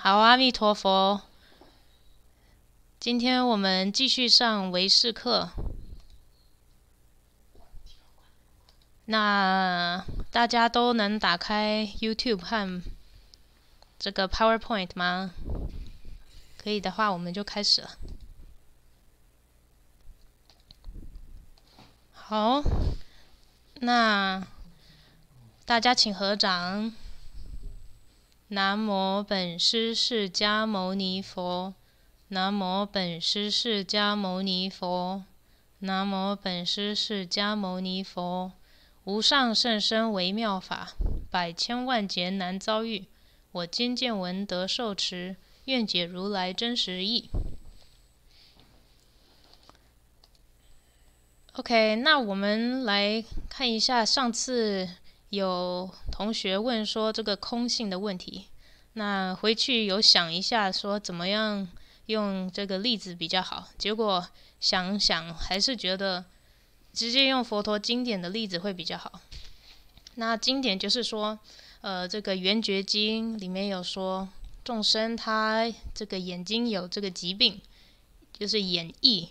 好，阿弥陀佛。今天我们继续上维世课。那大家都能打开 YouTube 和这个 PowerPoint 吗？可以的话，我们就开始了。好，那大家请合掌。南无本师释迦牟尼佛，南无本师释迦牟尼佛，南无本师释迦牟尼佛，无上甚深微妙法，百千万劫难遭遇，我今见闻得受持，愿解如来真实义。OK，那我们来看一下上次。有同学问说：“这个空性的问题。”那回去有想一下，说怎么样用这个例子比较好？结果想想还是觉得直接用佛陀经典的例子会比较好。那经典就是说，呃，这个《圆觉经》里面有说，众生他这个眼睛有这个疾病，就是眼翳，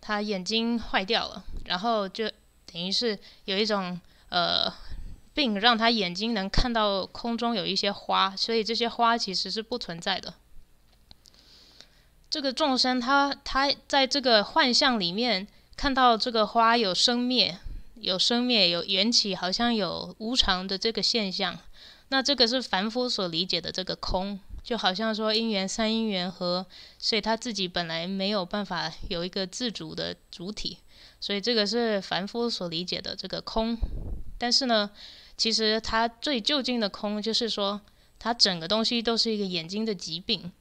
他眼睛坏掉了，然后就等于是有一种呃。并让他眼睛能看到空中有一些花，所以这些花其实是不存在的。这个众生，他他在这个幻象里面看到这个花有生灭，有生灭，有缘起，好像有无常的这个现象。那这个是凡夫所理解的这个空，就好像说因缘三因缘和，所以他自己本来没有办法有一个自主的主体，所以这个是凡夫所理解的这个空。但是呢。其实它最就近的空，就是说它整个东西都是一个眼睛的疾病。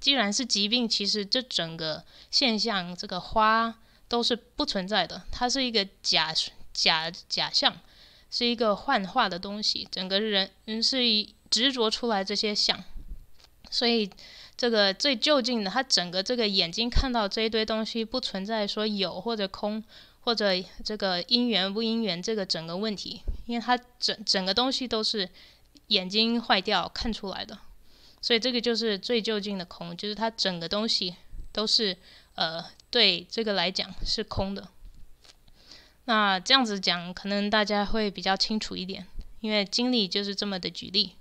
既然是疾病，其实这整个现象，这个花都是不存在的，它是一个假假假象，是一个幻化的东西。整个人是执着出来这些像，所以这个最就近的，它整个这个眼睛看到这一堆东西不存在，说有或者空。或者这个因缘不因缘这个整个问题，因为它整整个东西都是眼睛坏掉看出来的，所以这个就是最究竟的空，就是它整个东西都是呃对这个来讲是空的。那这样子讲，可能大家会比较清楚一点，因为经历就是这么的举例。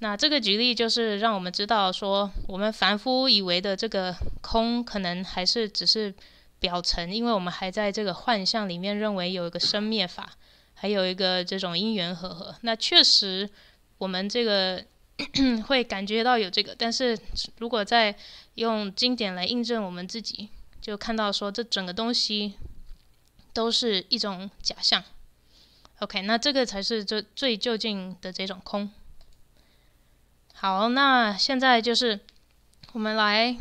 那这个举例就是让我们知道说，我们凡夫以为的这个空，可能还是只是。表层，因为我们还在这个幻象里面认为有一个生灭法，还有一个这种因缘和合。那确实，我们这个 会感觉到有这个，但是如果在用经典来印证我们自己，就看到说这整个东西都是一种假象。OK，那这个才是最最究竟的这种空。好，那现在就是我们来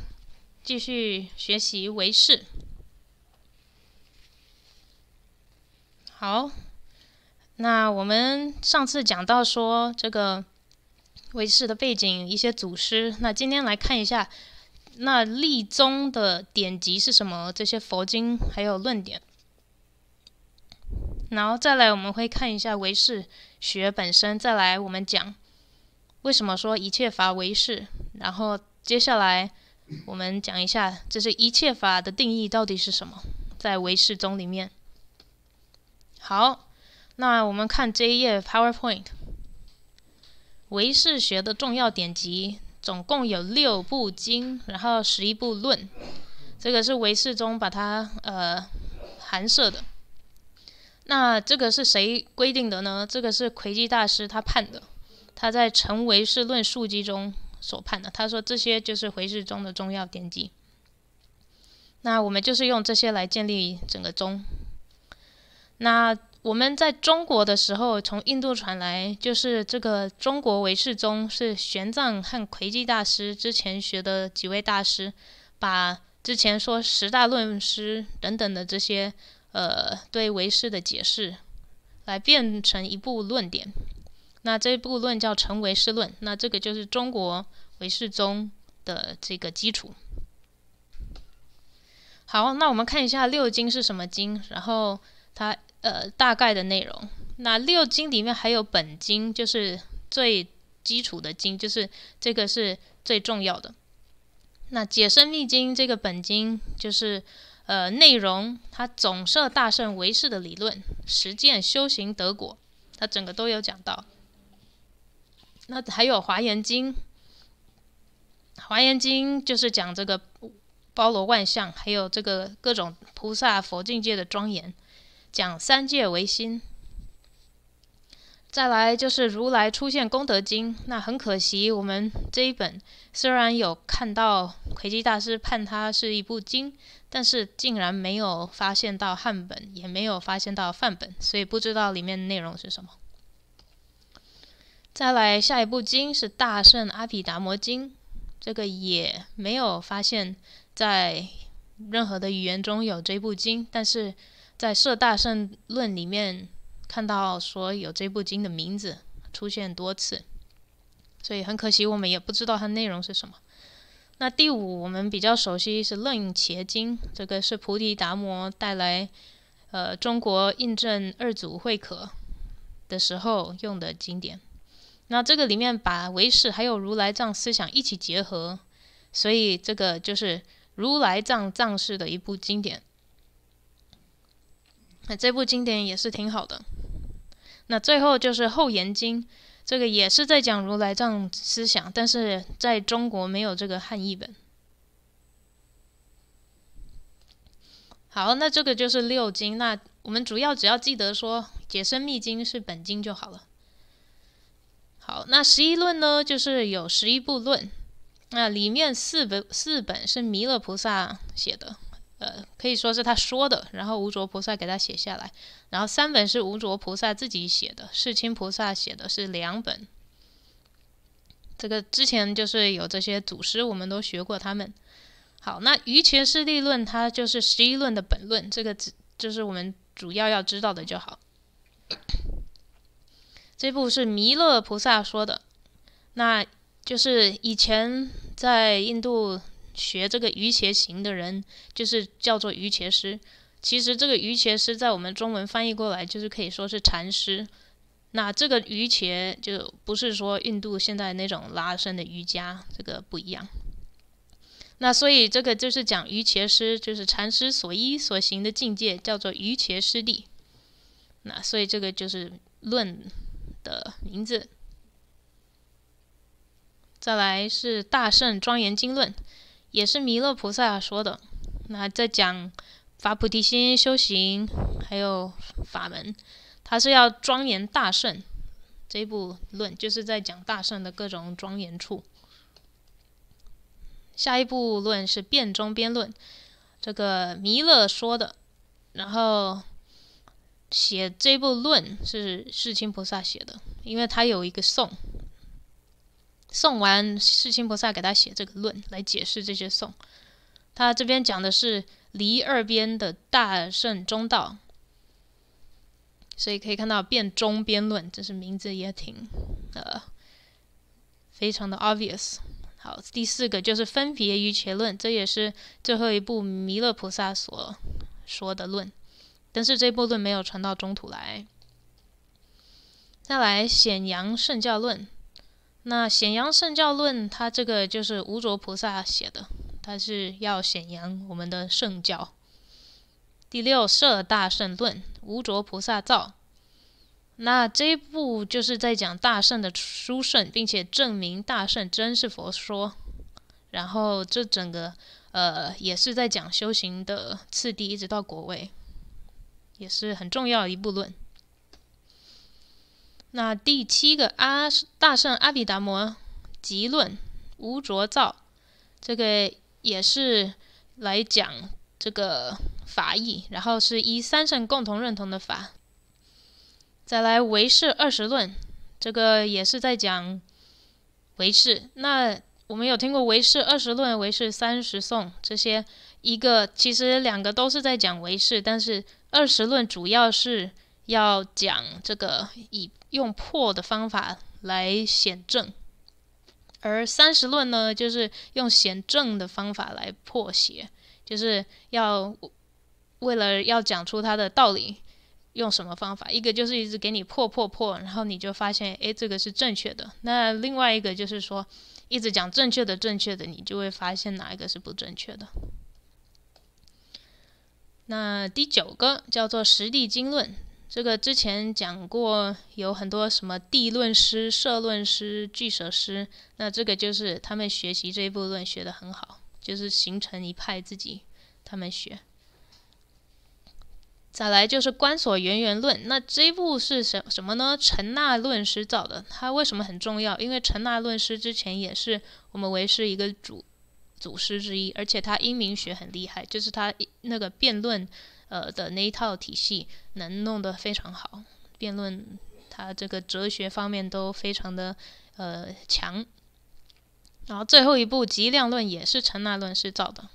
继续学习唯识。好，那我们上次讲到说这个唯氏的背景，一些祖师。那今天来看一下，那立宗的典籍是什么？这些佛经还有论点。然后再来我们会看一下唯氏学本身。再来我们讲为什么说一切法为是，然后接下来我们讲一下，这是一切法的定义到底是什么，在唯氏宗里面。好，那我们看这一页 PowerPoint。唯识学的重要典籍总共有六部经，然后十一部论。这个是唯识中把它呃含涉的。那这个是谁规定的呢？这个是魁基大师他判的，他在《成唯识论述集》中所判的。他说这些就是唯识中的重要典籍。那我们就是用这些来建立整个宗。那我们在中国的时候，从印度传来，就是这个中国唯识宗是玄奘和魁基大师之前学的几位大师，把之前说十大论师等等的这些，呃，对唯识的解释，来变成一部论点。那这部论叫《成唯识论》，那这个就是中国唯识宗的这个基础。好，那我们看一下六经是什么经，然后。它呃大概的内容，那六经里面还有本经，就是最基础的经，就是这个是最重要的。那解生密经这个本经就是呃内容，它总摄大圣为世的理论、实践、修行、得果，它整个都有讲到。那还有华严经，华严经就是讲这个包罗万象，还有这个各种菩萨佛境界的庄严。讲三界唯心，再来就是如来出现功德经。那很可惜，我们这一本虽然有看到魁基大师判它是一部经，但是竟然没有发现到汉本，也没有发现到范本，所以不知道里面内容是什么。再来下一部经是大圣阿毗达摩经，这个也没有发现，在任何的语言中有这部经，但是。在《社大圣论》里面看到说有这部经的名字出现多次，所以很可惜我们也不知道它内容是什么。那第五我们比较熟悉是《楞伽经》，这个是菩提达摩带来呃中国印证二祖慧可的时候用的经典。那这个里面把唯识还有如来藏思想一起结合，所以这个就是如来藏藏式的一部经典。那这部经典也是挺好的。那最后就是《后延经》，这个也是在讲如来藏思想，但是在中国没有这个汉译本。好，那这个就是六经。那我们主要只要记得说《解生密经》是本经就好了。好，那十一论呢，就是有十一部论，那里面四本四本是弥勒菩萨写的。呃，可以说是他说的，然后无着菩萨给他写下来，然后三本是无着菩萨自己写的，世亲菩萨写的是两本。这个之前就是有这些祖师，我们都学过他们。好，那《于前势地论》它就是十一论的本论，这个只就是我们主要要知道的就好。这部是弥勒菩萨说的，那就是以前在印度。学这个瑜伽行的人，就是叫做瑜伽师。其实这个瑜伽师在我们中文翻译过来，就是可以说是禅师。那这个瑜伽就不是说印度现在那种拉伸的瑜伽，这个不一样。那所以这个就是讲瑜伽师，就是禅师所依所行的境界，叫做瑜伽师地。那所以这个就是论的名字。再来是大圣庄严经论。也是弥勒菩萨说的，那在讲法菩提心修行，还有法门，他是要庄严大圣这一部论，就是在讲大圣的各种庄严处。下一部论是辩中辩论，这个弥勒说的，然后写这部论是世亲菩萨写的，因为他有一个颂。送完世亲菩萨给他写这个论来解释这些颂，他这边讲的是离二边的大圣中道，所以可以看到辩中边论，这是名字也挺呃非常的 obvious。好，第四个就是分别于前论，这也是最后一部弥勒菩萨所说的论，但是这部论没有传到中土来。再来显扬圣教论。那显扬圣教论，它这个就是无着菩萨写的，它是要显扬我们的圣教。第六摄大圣论，无着菩萨造。那这一部就是在讲大圣的殊胜，并且证明大圣真是佛说。然后这整个，呃，也是在讲修行的次第，一直到果位，也是很重要的一部论。那第七个阿大圣阿毗达摩集论无着造，这个也是来讲这个法义，然后是依三圣共同认同的法。再来维是二十论，这个也是在讲维是，那我们有听过维是二十论、维是三十颂这些，一个其实两个都是在讲维是，但是二十论主要是。要讲这个以用破的方法来显正，而三十论呢，就是用显正的方法来破邪，就是要为了要讲出它的道理，用什么方法？一个就是一直给你破破破，然后你就发现，哎，这个是正确的。那另外一个就是说，一直讲正确的正确的，你就会发现哪一个是不正确的。那第九个叫做实地经论。这个之前讲过，有很多什么地论师、社论师、巨舍师，那这个就是他们学习这一部论学得很好，就是形成一派自己他们学。再来就是《关所圆圆论》，那这一部是什什么呢？陈那论师造的。他为什么很重要？因为陈那论师之前也是我们为师一个祖祖师之一，而且他英明学很厉害，就是他那个辩论。呃的那一套体系能弄得非常好，辩论他这个哲学方面都非常的呃强。然后最后一部《集量论》也是陈那论师造的。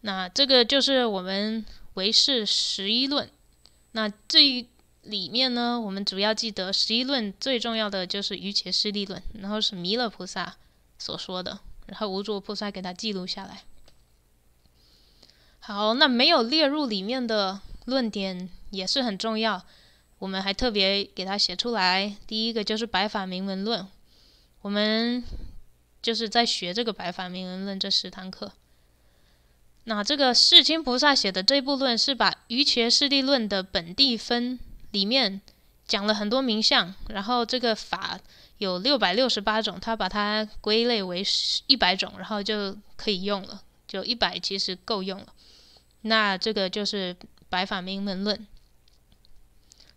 那这个就是我们唯识十一论。那这里面呢，我们主要记得十一论最重要的就是《瑜伽师利论》，然后是弥勒菩萨所说的，然后无著菩萨给他记录下来。好，那没有列入里面的论点也是很重要。我们还特别给它写出来。第一个就是《白法明文论》，我们就是在学这个《白法明文论》这十堂课。那这个世亲菩萨写的这部论是把《瑜伽师地论》的本地分里面讲了很多名相，然后这个法有六百六十八种，他把它归类为一百种，然后就可以用了。就一百其实够用了，那这个就是《白法明门论》，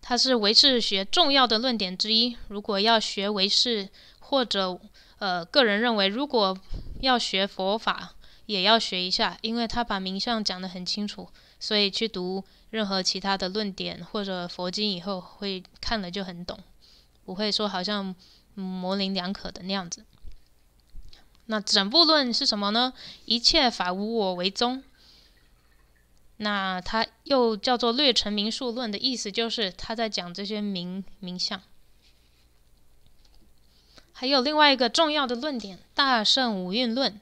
它是唯识学重要的论点之一。如果要学唯识，或者呃，个人认为，如果要学佛法，也要学一下，因为他把名相讲得很清楚，所以去读任何其他的论点或者佛经以后，会看了就很懂，不会说好像模棱两可的那样子。那整部论是什么呢？一切法无我为宗。那它又叫做略成名数论的意思，就是他在讲这些名名相。还有另外一个重要的论点，大圣五蕴论。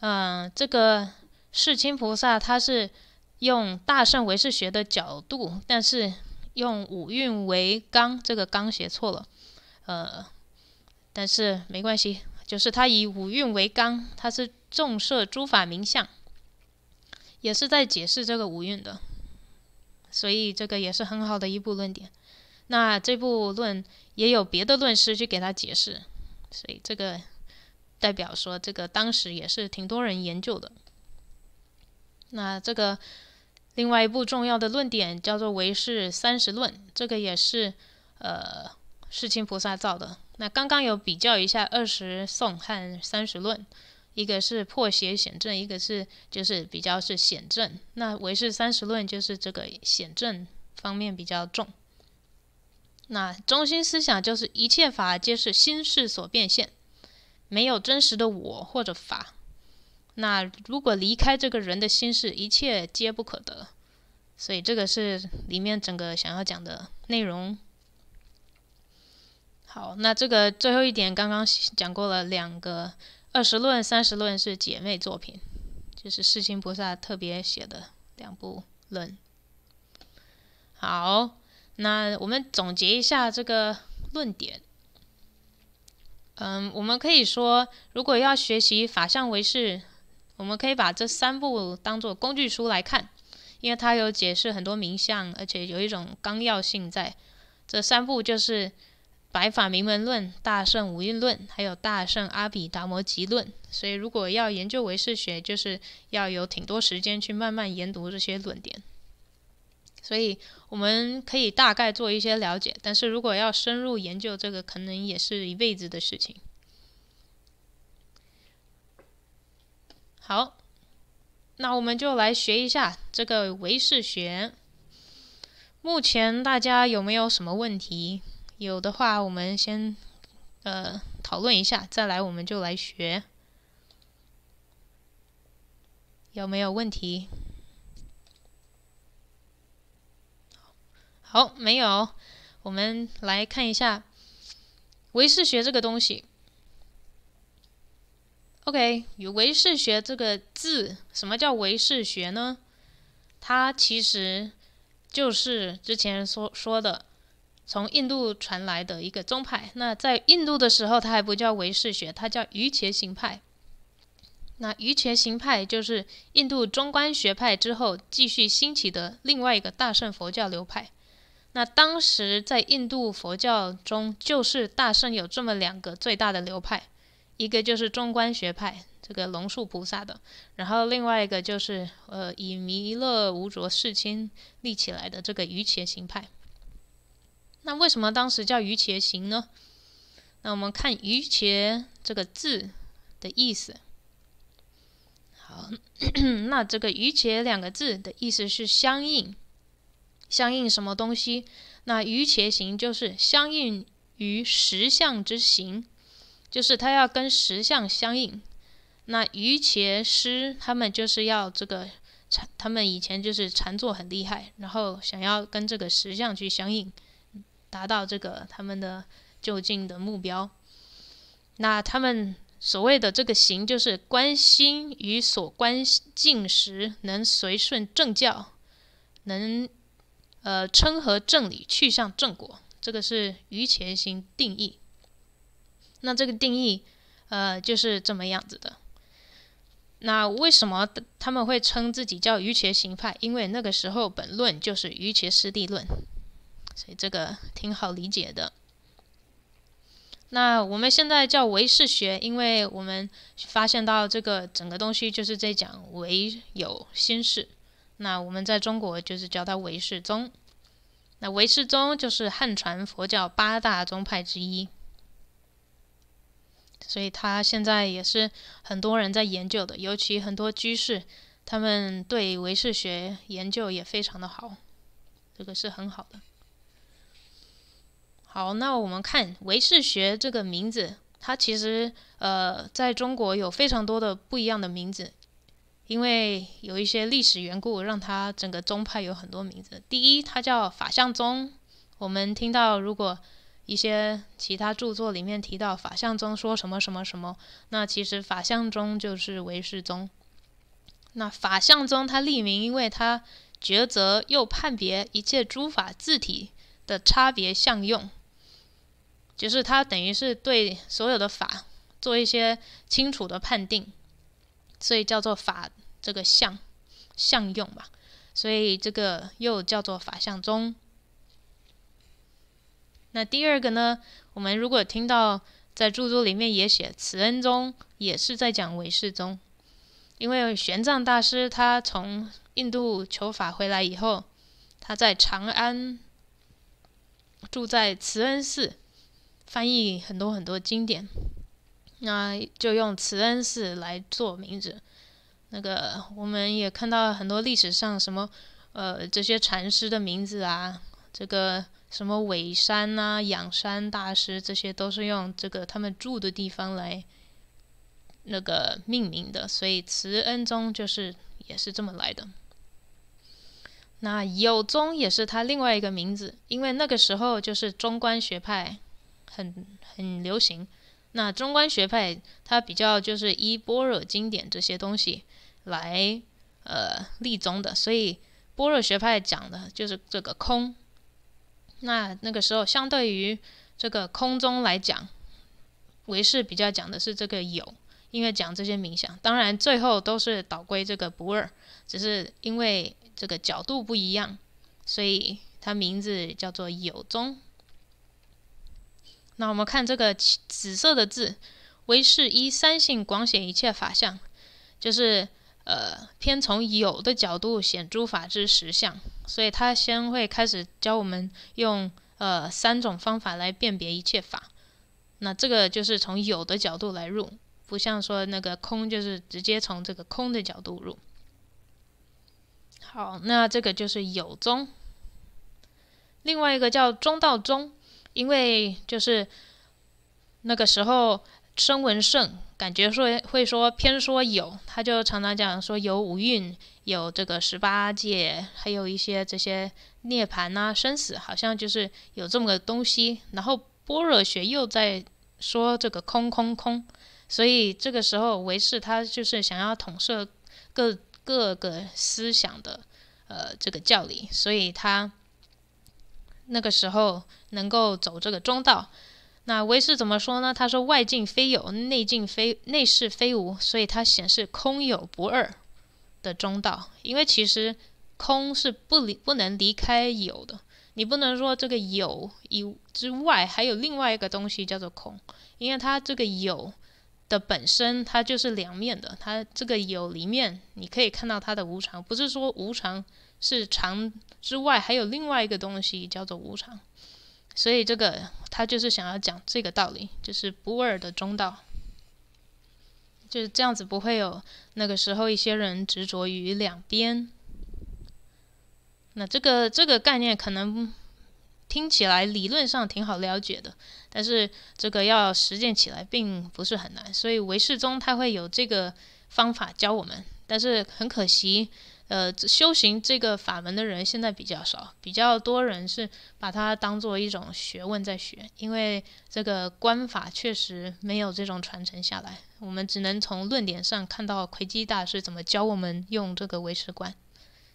嗯，这个世亲菩萨他是用大圣唯识学的角度，但是用五蕴为纲，这个纲写错了，呃，但是没关系。就是他以五蕴为纲，他是重设诸法名相，也是在解释这个五蕴的，所以这个也是很好的一部论点。那这部论也有别的论师去给他解释，所以这个代表说这个当时也是挺多人研究的。那这个另外一部重要的论点叫做《唯识三十论》，这个也是呃世亲菩萨造的。那刚刚有比较一下二十颂和三十论，一个是破邪显正，一个是就是比较是显正。那唯是三十论就是这个显正方面比较重。那中心思想就是一切法皆是心事所变现，没有真实的我或者法。那如果离开这个人的心事，一切皆不可得。所以这个是里面整个想要讲的内容。好，那这个最后一点，刚刚讲过了两个二十论、三十论是姐妹作品，就是世亲菩萨特别写的两部论。好，那我们总结一下这个论点。嗯，我们可以说，如果要学习法相为是，我们可以把这三部当做工具书来看，因为它有解释很多名相，而且有一种纲要性在。这三部就是。《白法明门论》、《大圣五蕴论》还有《大圣阿毗达摩集论》，所以如果要研究唯识学，就是要有挺多时间去慢慢研读这些论点。所以我们可以大概做一些了解，但是如果要深入研究这个，可能也是一辈子的事情。好，那我们就来学一下这个唯识学。目前大家有没有什么问题？有的话，我们先呃讨论一下，再来我们就来学，有没有问题？好，没有，我们来看一下唯识学这个东西。OK，有唯识学这个字，什么叫唯识学呢？它其实就是之前所说的。从印度传来的一个宗派，那在印度的时候，它还不叫唯识学，它叫瑜伽行派。那瑜伽行派就是印度中观学派之后继续兴起的另外一个大乘佛教流派。那当时在印度佛教中，就是大圣有这么两个最大的流派，一个就是中观学派，这个龙树菩萨的；然后另外一个就是呃以弥勒无着世亲立起来的这个瑜伽行派。那为什么当时叫于茄行呢？那我们看“于茄”这个字的意思。好，那这个“于茄”两个字的意思是相应，相应什么东西？那于茄行就是相应于石像之行，就是他要跟石像相应。那于茄师他们就是要这个禅，他们以前就是禅坐很厉害，然后想要跟这个石像去相应。达到这个他们的就近的目标，那他们所谓的这个行，就是关心与所关心境时，能随顺正教，能呃称和正理去向正果，这个是瑜伽行定义。那这个定义呃就是这么样子的。那为什么他们会称自己叫瑜伽行派？因为那个时候本论就是瑜伽师地论。所以这个挺好理解的。那我们现在叫唯识学，因为我们发现到这个整个东西就是在讲唯有心事。那我们在中国就是叫它唯识宗。那唯识宗就是汉传佛教八大宗派之一，所以它现在也是很多人在研究的。尤其很多居士，他们对唯识学研究也非常的好，这个是很好的。好，那我们看唯识学这个名字，它其实呃，在中国有非常多的不一样的名字，因为有一些历史缘故，让它整个宗派有很多名字。第一，它叫法相宗。我们听到如果一些其他著作里面提到法相宗说什么什么什么，那其实法相宗就是唯识宗。那法相宗它立名，因为它抉择又判别一切诸法字体的差别相用。就是他等于是对所有的法做一些清楚的判定，所以叫做法这个相相用嘛，所以这个又叫做法相中。那第二个呢，我们如果听到在著作里面也写慈恩宗，也是在讲唯识宗，因为玄奘大师他从印度求法回来以后，他在长安住在慈恩寺。翻译很多很多经典，那就用慈恩寺来做名字。那个我们也看到很多历史上什么，呃，这些禅师的名字啊，这个什么尾山呐、养山大师，这些都是用这个他们住的地方来那个命名的。所以慈恩宗就是也是这么来的。那有宗也是他另外一个名字，因为那个时候就是中观学派。很很流行。那中观学派，它比较就是依般若经典这些东西来呃立宗的，所以般若学派讲的就是这个空。那那个时候，相对于这个空中来讲，唯识比较讲的是这个有，因为讲这些冥想，当然最后都是导归这个不二，只是因为这个角度不一样，所以它名字叫做有宗。那我们看这个紫色的字，唯是一三性广显一切法相，就是呃偏从有的角度显诸法之实相，所以他先会开始教我们用呃三种方法来辨别一切法。那这个就是从有的角度来入，不像说那个空就是直接从这个空的角度入。好，那这个就是有宗，另外一个叫中道宗。因为就是那个时候，申文胜感觉说会说偏说有，他就常常讲说有五蕴，有这个十八界，还有一些这些涅槃啊生死，好像就是有这么个东西。然后般若学又在说这个空空空，所以这个时候为世他就是想要统摄各各个思想的呃这个教理，所以他那个时候。能够走这个中道，那为师怎么说呢？他说：“外境非有，内境非内事非无，所以它显示空有不二的中道。因为其实空是不离不能离开有的，你不能说这个有以之外还有另外一个东西叫做空，因为它这个有的本身它就是两面的，它这个有里面你可以看到它的无常，不是说无常是常之外还有另外一个东西叫做无常。”所以这个他就是想要讲这个道理，就是不二的中道，就是这样子，不会有那个时候一些人执着于两边。那这个这个概念可能听起来理论上挺好了解的，但是这个要实践起来并不是很难。所以唯世宗他会有这个方法教我们，但是很可惜。呃，修行这个法门的人现在比较少，比较多人是把它当做一种学问在学，因为这个观法确实没有这种传承下来，我们只能从论点上看到魁基大师怎么教我们用这个唯识观，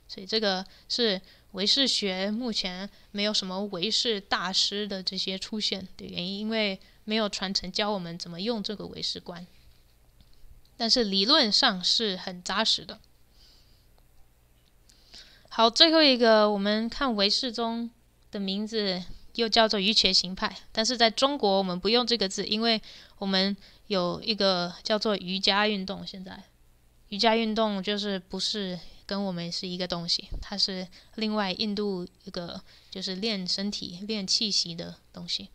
所以这个是唯识学目前没有什么唯识大师的这些出现的原因，因为没有传承教我们怎么用这个唯识观，但是理论上是很扎实的。好，最后一个，我们看维世宗的名字又叫做瑜伽行派，但是在中国我们不用这个字，因为我们有一个叫做瑜伽运动。现在瑜伽运动就是不是跟我们是一个东西，它是另外印度一个就是练身体、练气息的东西。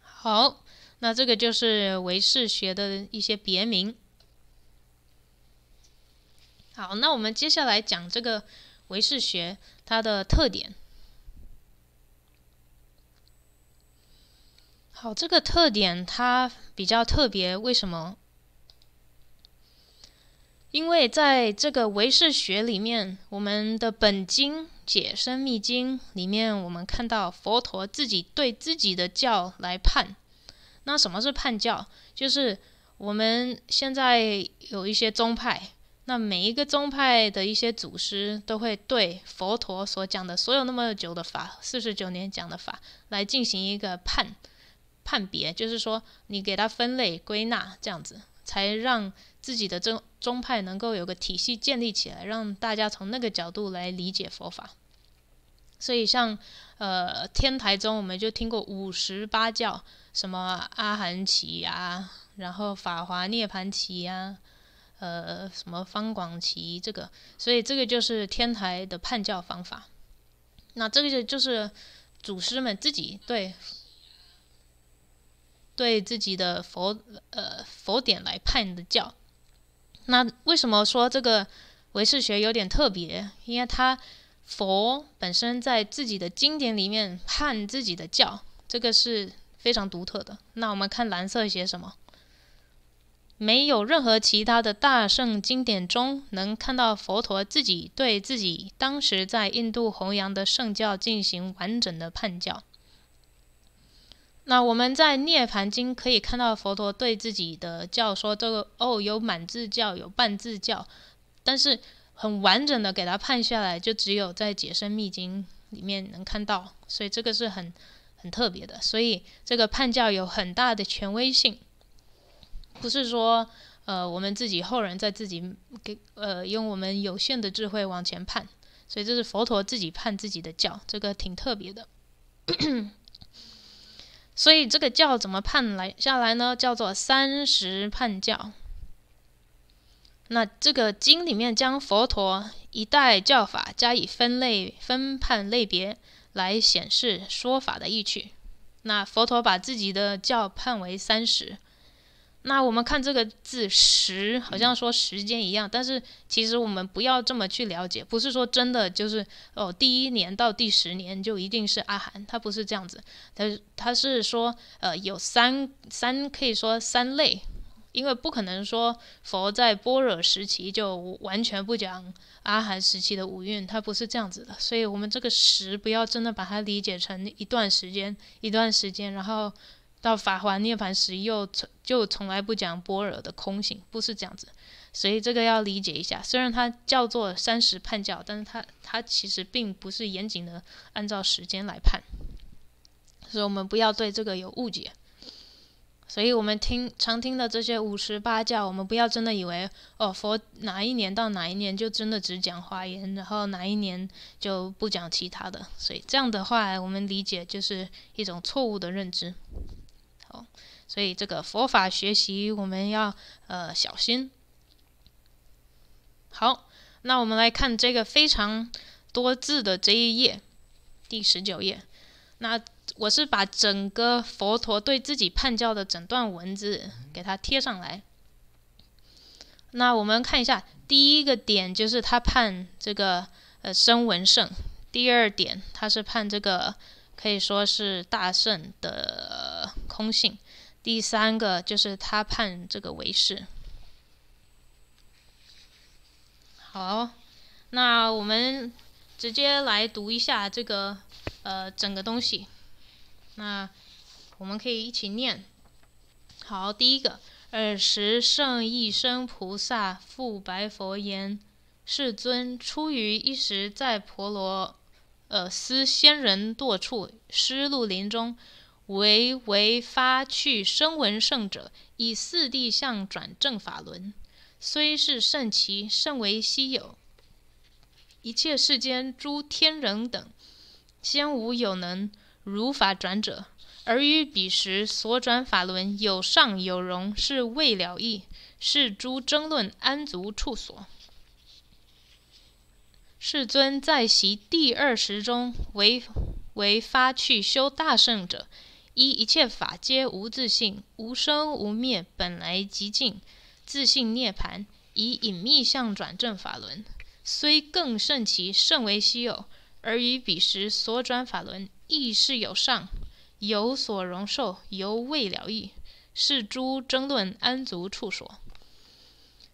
好，那这个就是维氏学的一些别名。好，那我们接下来讲这个唯识学它的特点。好，这个特点它比较特别，为什么？因为在这个唯识学里面，我们的本经《解生密经》里面，我们看到佛陀自己对自己的教来判。那什么是判教？就是我们现在有一些宗派。那每一个宗派的一些祖师都会对佛陀所讲的所有那么久的法，四十九年讲的法来进行一个判判别，就是说你给他分类归纳，这样子才让自己的宗宗派能够有个体系建立起来，让大家从那个角度来理解佛法。所以像呃天台宗，我们就听过五十八教，什么阿含起呀，然后法华涅槃起呀。呃，什么方广奇这个，所以这个就是天台的判教方法。那这个就就是祖师们自己对对自己的佛呃佛典来判的教。那为什么说这个唯识学有点特别？因为它佛本身在自己的经典里面判自己的教，这个是非常独特的。那我们看蓝色写什么？没有任何其他的大圣经典中能看到佛陀自己对自己当时在印度弘扬的圣教进行完整的判教。那我们在《涅槃经》可以看到佛陀对自己的教说，这个哦有满字教，有半字教，但是很完整的给他判下来，就只有在《解生密经》里面能看到，所以这个是很很特别的，所以这个判教有很大的权威性。不是说，呃，我们自己后人在自己给，呃，用我们有限的智慧往前判，所以这是佛陀自己判自己的教，这个挺特别的。所以这个教怎么判来下来呢？叫做三十判教。那这个经里面将佛陀一代教法加以分类、分判类别，来显示说法的意趣。那佛陀把自己的教判为三十。那我们看这个字“十”，好像说时间一样，但是其实我们不要这么去了解，不是说真的就是哦，第一年到第十年就一定是阿含，它不是这样子。它它是说，呃，有三三，可以说三类，因为不可能说佛在般若时期就完全不讲阿含时期的五蕴，它不是这样子的。所以我们这个“十”不要真的把它理解成一段时间，一段时间，然后。到法华涅槃时，又从就从来不讲般若的空性，不是这样子，所以这个要理解一下。虽然它叫做三十判教，但是它它其实并不是严谨的按照时间来判，所以我们不要对这个有误解。所以我们听常听的这些五十八教，我们不要真的以为哦，佛哪一年到哪一年就真的只讲华严，然后哪一年就不讲其他的。所以这样的话，我们理解就是一种错误的认知。哦，所以这个佛法学习我们要呃小心。好，那我们来看这个非常多字的这一页，第十九页。那我是把整个佛陀对自己判教的整段文字给它贴上来。那我们看一下，第一个点就是他判这个呃声闻圣，第二点他是判这个可以说是大圣的。空性，第三个就是他判这个为是。好，那我们直接来读一下这个呃整个东西。那我们可以一起念。好，第一个，尔时圣一声菩萨复白佛言：“世尊，出于一时，在婆罗呃斯仙人堕处失路林中。”为唯发去生闻圣者，以四地相转正法轮，虽是圣奇，甚为稀有。一切世间诸天人等，先无有能如法转者，而于彼时所转法轮有上有容，是未了义，是诸争论安足处所。世尊在席第二时中，为唯发去修大圣者。一一切法皆无自性，无生无灭，本来极净，自性涅槃。以隐秘相转正法轮，虽更胜其甚为稀有，而于彼时所转法轮，亦是有上，有所容受，犹未了义。是诸争论安足处所？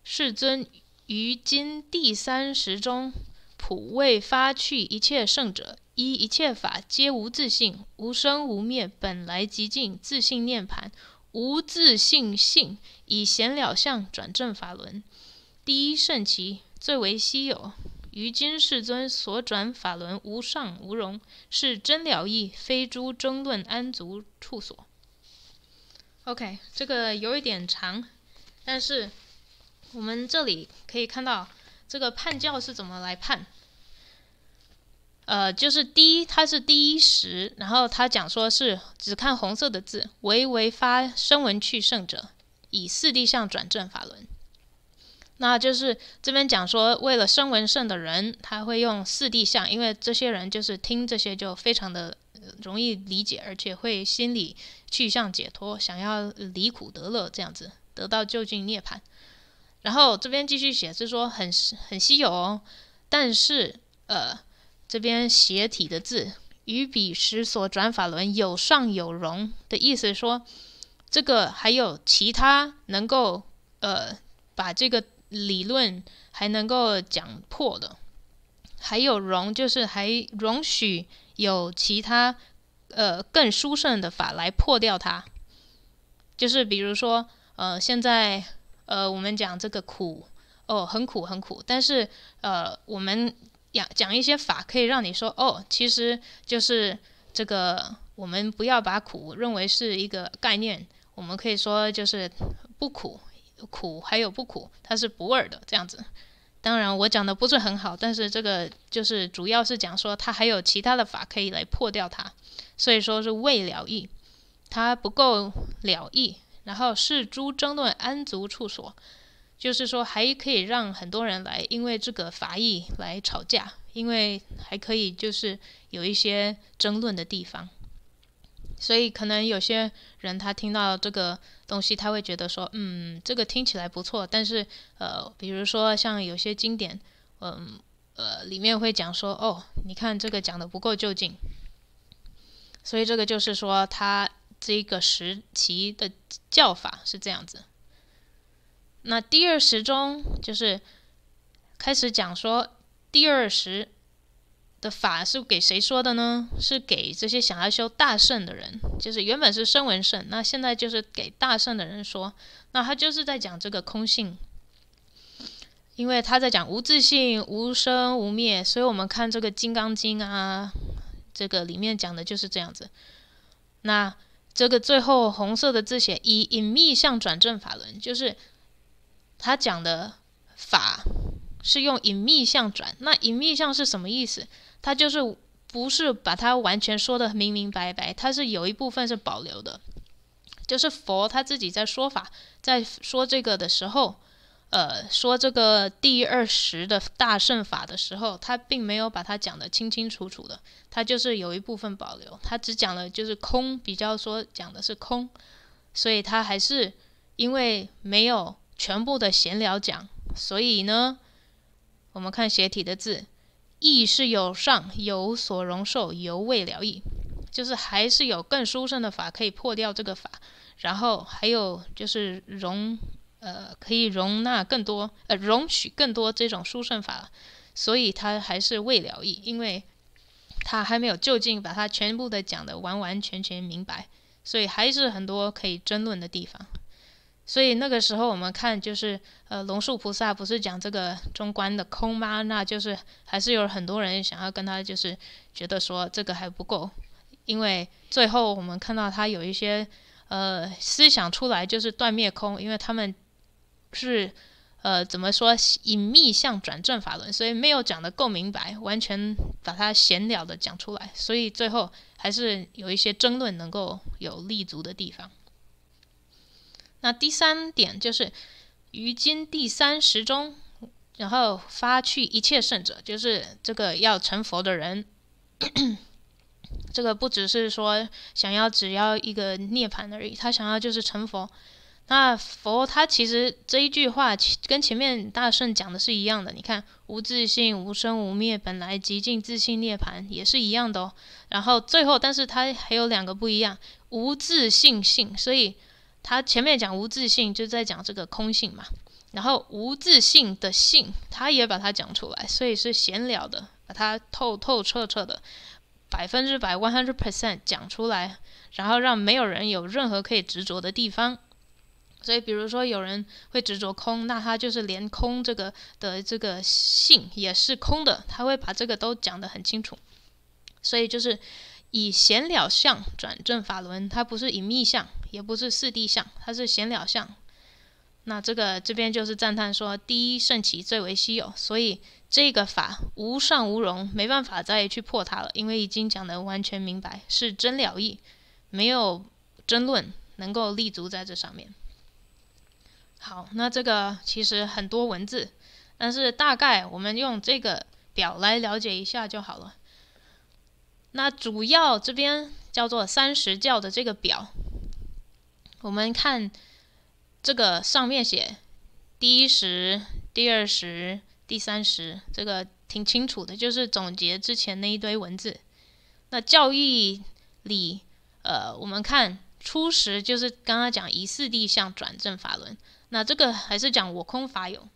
世尊于今第三时中，普为发去一切圣者。一一切法皆无自性，无生无灭，本来极净，自性涅盘，无自性性，以贤了相转正法轮，第一圣奇，最为稀有。于今世尊所转法轮无上无容，是真了义，非诸争论安足处所。OK，这个有一点长，但是我们这里可以看到这个判教是怎么来判。呃，就是第一，它是第一时，然后他讲说是只看红色的字，唯唯发声闻趣胜者，以四谛相转正法轮。那就是这边讲说，为了声闻胜的人，他会用四谛相，因为这些人就是听这些就非常的容易理解，而且会心里去向解脱，想要离苦得乐这样子，得到究竟涅槃。然后这边继续写是说很很稀有哦，但是呃。这边斜体的字，与彼时所转法轮有上有容的意思，说这个还有其他能够呃把这个理论还能够讲破的，还有容就是还容许有其他呃更殊胜的法来破掉它，就是比如说呃现在呃我们讲这个苦哦很苦很苦，但是呃我们。讲讲一些法，可以让你说哦，其实就是这个，我们不要把苦认为是一个概念，我们可以说就是不苦，苦还有不苦，它是不味的这样子。当然，我讲的不是很好，但是这个就是主要是讲说它还有其他的法可以来破掉它，所以说是未了意，它不够了意。然后是诸争论安足处所？就是说，还可以让很多人来，因为这个法义来吵架，因为还可以就是有一些争论的地方，所以可能有些人他听到这个东西，他会觉得说，嗯，这个听起来不错，但是，呃，比如说像有些经典，嗯，呃，里面会讲说，哦，你看这个讲的不够就近，所以这个就是说，他这个时期的叫法是这样子。那第二十中就是开始讲说，第二十的法是给谁说的呢？是给这些想要修大圣的人，就是原本是声闻圣，那现在就是给大圣的人说。那他就是在讲这个空性，因为他在讲无自性、无生无灭，所以我们看这个《金刚经》啊，这个里面讲的就是这样子。那这个最后红色的字写以隐秘相转正法轮，就是。他讲的法是用隐秘相转，那隐秘相是什么意思？他就是不是把它完全说的明明白白，他是有一部分是保留的。就是佛他自己在说法，在说这个的时候，呃，说这个第二十的大圣法的时候，他并没有把它讲的清清楚楚的，他就是有一部分保留，他只讲了就是空，比较说讲的是空，所以他还是因为没有。全部的闲聊讲，所以呢，我们看斜体的字，意是有上有所容受，犹未了意，就是还是有更殊胜的法可以破掉这个法，然后还有就是容，呃，可以容纳更多，呃，容许更多这种殊胜法，所以它还是未了意，因为它还没有就近把它全部的讲的完完全全明白，所以还是很多可以争论的地方。所以那个时候，我们看就是，呃，龙树菩萨不是讲这个中观的空吗？那就是还是有很多人想要跟他就是觉得说这个还不够，因为最后我们看到他有一些呃思想出来就是断灭空，因为他们是呃怎么说隐秘向转正法轮，所以没有讲的够明白，完全把它闲聊的讲出来，所以最后还是有一些争论能够有立足的地方。那第三点就是于今第三时中，然后发去一切圣者，就是这个要成佛的人，这个不只是说想要只要一个涅槃而已，他想要就是成佛。那佛他其实这一句话跟前面大圣讲的是一样的，你看无自性、无生无灭，本来极尽自性涅槃也是一样的哦。然后最后，但是他还有两个不一样，无自信性，所以。他前面讲无自性，就在讲这个空性嘛。然后无自性的性，他也把它讲出来，所以是闲聊的，把它透透彻彻的百分之百 one hundred percent 讲出来，然后让没有人有任何可以执着的地方。所以，比如说有人会执着空，那他就是连空这个的这个性也是空的，他会把这个都讲得很清楚。所以就是。以闲了相转正法轮，它不是隐秘相，也不是四谛相，它是闲了相。那这个这边就是赞叹说，第一圣奇最为稀有，所以这个法无上无容，没办法再去破它了，因为已经讲的完全明白，是真了义，没有争论能够立足在这上面。好，那这个其实很多文字，但是大概我们用这个表来了解一下就好了。那主要这边叫做三十教的这个表，我们看这个上面写第一十、第二十、第三十，这个挺清楚的，就是总结之前那一堆文字。那教义里，呃，我们看初十就是刚刚讲疑似地相转正法轮，那这个还是讲我空法有。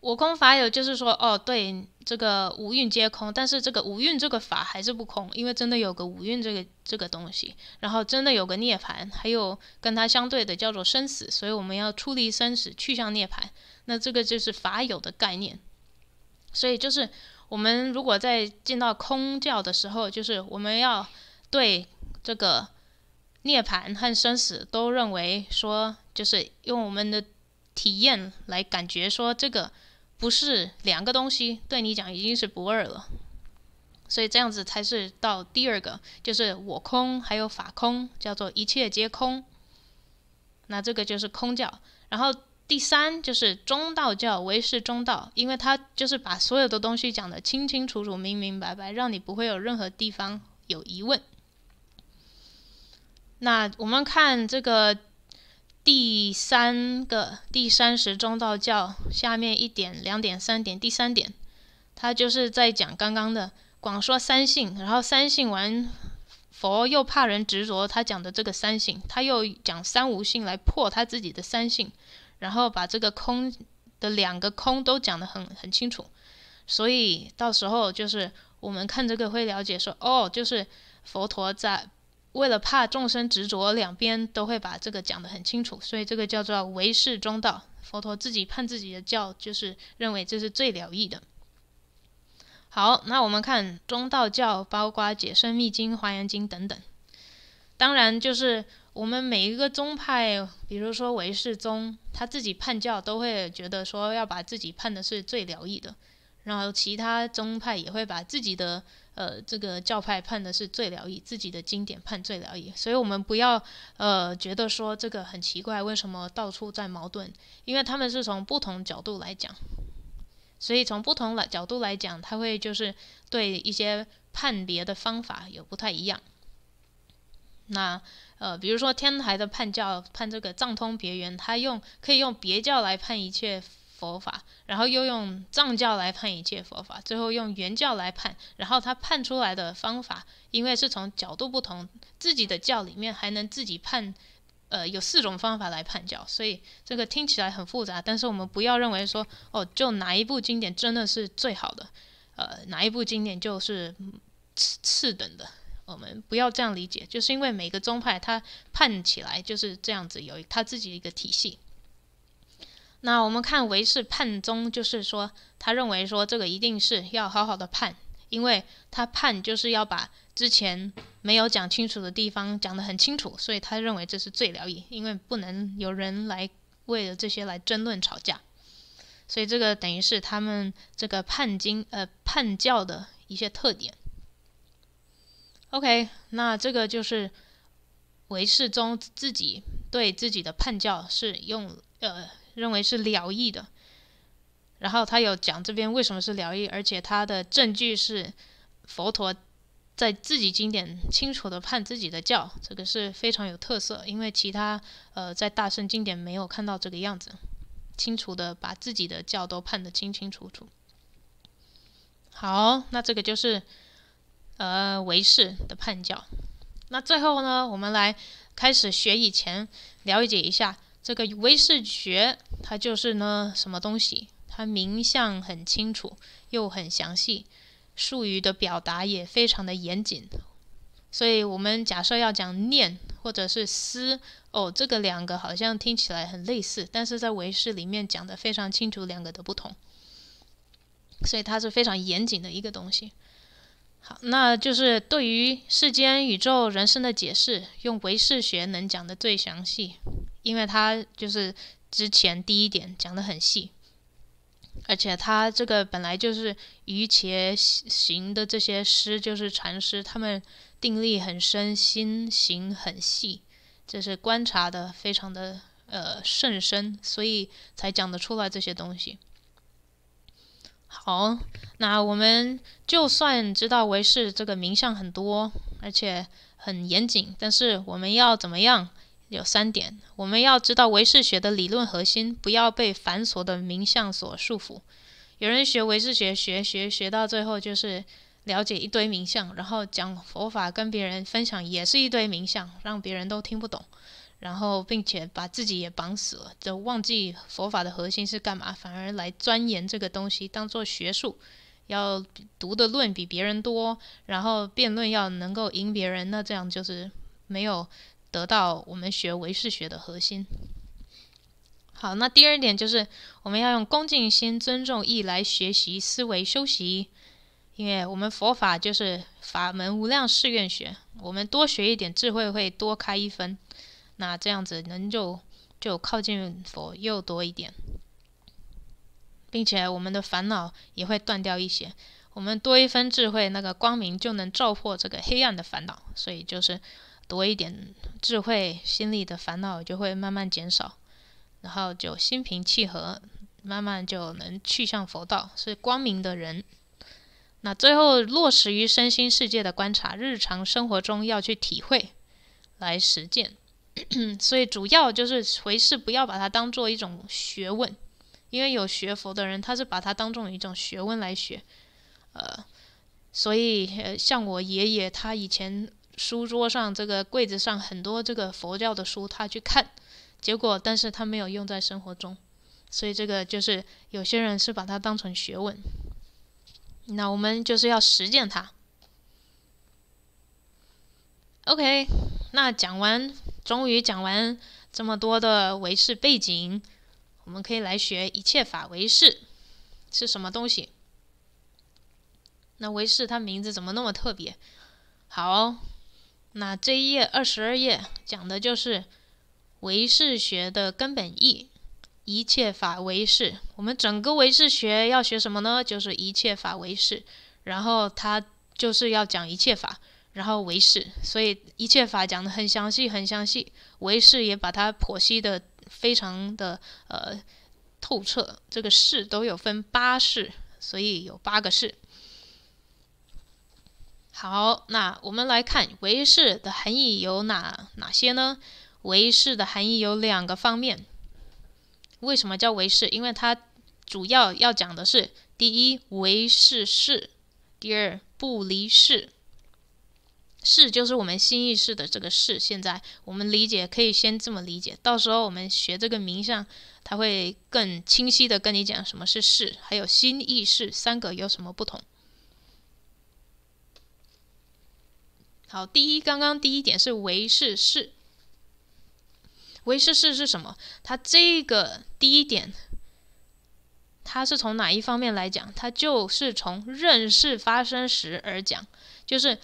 我空法有就是说，哦，对。这个五蕴皆空，但是这个五蕴这个法还是不空，因为真的有个五蕴这个这个东西，然后真的有个涅槃，还有跟它相对的叫做生死，所以我们要出离生死，去向涅槃，那这个就是法有的概念。所以就是我们如果在见到空教的时候，就是我们要对这个涅槃和生死都认为说，就是用我们的体验来感觉说这个。不是两个东西，对你讲已经是不二了，所以这样子才是到第二个，就是我空还有法空，叫做一切皆空，那这个就是空教。然后第三就是中道教为是中道，因为它就是把所有的东西讲得清清楚楚、明明白白，让你不会有任何地方有疑问。那我们看这个。第三个第三十中道教下面一点两点三点第三点，他就是在讲刚刚的广说三性，然后三性完佛又怕人执着他讲的这个三性，他又讲三无性来破他自己的三性，然后把这个空的两个空都讲得很很清楚，所以到时候就是我们看这个会了解说哦，就是佛陀在。为了怕众生执着，两边都会把这个讲得很清楚，所以这个叫做唯是中道。佛陀自己判自己的教，就是认为这是最了义的。好，那我们看中道教包括《解深密经》《华严经》等等。当然，就是我们每一个宗派，比如说唯识宗，他自己判教都会觉得说要把自己判的是最了义的，然后其他宗派也会把自己的。呃，这个教派判的是最了义，自己的经典判最了义，所以我们不要呃觉得说这个很奇怪，为什么到处在矛盾？因为他们是从不同角度来讲，所以从不同来角度来讲，他会就是对一些判别的方法有不太一样。那呃，比如说天台的判教判这个藏通别圆，他用可以用别教来判一切。佛法，然后又用藏教来判一切佛法，最后用原教来判。然后他判出来的方法，因为是从角度不同，自己的教里面还能自己判。呃，有四种方法来判教，所以这个听起来很复杂。但是我们不要认为说，哦，就哪一部经典真的是最好的，呃，哪一部经典就是次次等的。我们不要这样理解，就是因为每个宗派他判起来就是这样子，有他自己的一个体系。那我们看维氏判宗，就是说他认为说这个一定是要好好的判，因为他判就是要把之前没有讲清楚的地方讲得很清楚，所以他认为这是最了义，因为不能有人来为了这些来争论吵架，所以这个等于是他们这个判经呃判教的一些特点。OK，那这个就是维世宗自己对自己的判教是用呃。认为是了愈的，然后他有讲这边为什么是了愈，而且他的证据是佛陀在自己经典清楚的判自己的教，这个是非常有特色，因为其他呃在大圣经典没有看到这个样子，清楚的把自己的教都判的清清楚楚。好，那这个就是呃唯识的判教。那最后呢，我们来开始学以前了解一下。这个唯识学，它就是呢，什么东西，它名相很清楚，又很详细，术语的表达也非常的严谨。所以，我们假设要讲念或者是思，哦，这个两个好像听起来很类似，但是在唯识里面讲的非常清楚，两个的不同。所以，它是非常严谨的一个东西。好，那就是对于世间、宇宙、人生的解释，用唯识学能讲的最详细。因为他就是之前第一点讲的很细，而且他这个本来就是于且行的这些诗，就是禅师，他们定力很深，心行很细，就是观察的非常的呃甚深，所以才讲得出来这些东西。好，那我们就算知道为是这个名相很多，而且很严谨，但是我们要怎么样？有三点，我们要知道唯识学的理论核心，不要被繁琐的名相所束缚。有人学唯识学，学学学到最后就是了解一堆名相，然后讲佛法跟别人分享也是一堆名相，让别人都听不懂，然后并且把自己也绑死了，就忘记佛法的核心是干嘛，反而来钻研这个东西当做学术，要读的论比别人多，然后辩论要能够赢别人，那这样就是没有。得到我们学唯识学的核心。好，那第二点就是我们要用恭敬心、尊重意来学习思维修习，因为我们佛法就是法门无量誓愿学。我们多学一点智慧，会多开一分，那这样子能就就靠近佛又多一点，并且我们的烦恼也会断掉一些。我们多一分智慧，那个光明就能照破这个黑暗的烦恼，所以就是。多一点智慧，心里的烦恼就会慢慢减少，然后就心平气和，慢慢就能去向佛道，是光明的人。那最后落实于身心世界的观察，日常生活中要去体会，来实践。所以主要就是回事，不要把它当做一种学问，因为有学佛的人，他是把它当做一种学问来学。呃，所以像我爷爷，他以前。书桌上、这个柜子上很多这个佛教的书，他去看，结果但是他没有用在生活中，所以这个就是有些人是把它当成学问。那我们就是要实践它。OK，那讲完，终于讲完这么多的维世背景，我们可以来学一切法维世是什么东西。那维世它名字怎么那么特别？好。那这一页二十二页讲的就是唯识学的根本意，一切法唯识。我们整个唯识学要学什么呢？就是一切法唯识。然后它就是要讲一切法，然后唯识。所以一切法讲的很详细，很详细。唯识也把它剖析的非常的呃透彻。这个识都有分八识，所以有八个识。好，那我们来看维识的含义有哪哪些呢？维识的含义有两个方面。为什么叫维识？因为它主要要讲的是：第一，维识识；第二，不离是。是就是我们新意识的这个是。现在我们理解可以先这么理解，到时候我们学这个名相，它会更清晰的跟你讲什么是是，还有新意识三个有什么不同。好，第一，刚刚第一点是唯是事，唯是事是什么？它这个第一点，它是从哪一方面来讲？它就是从认识发生时而讲，就是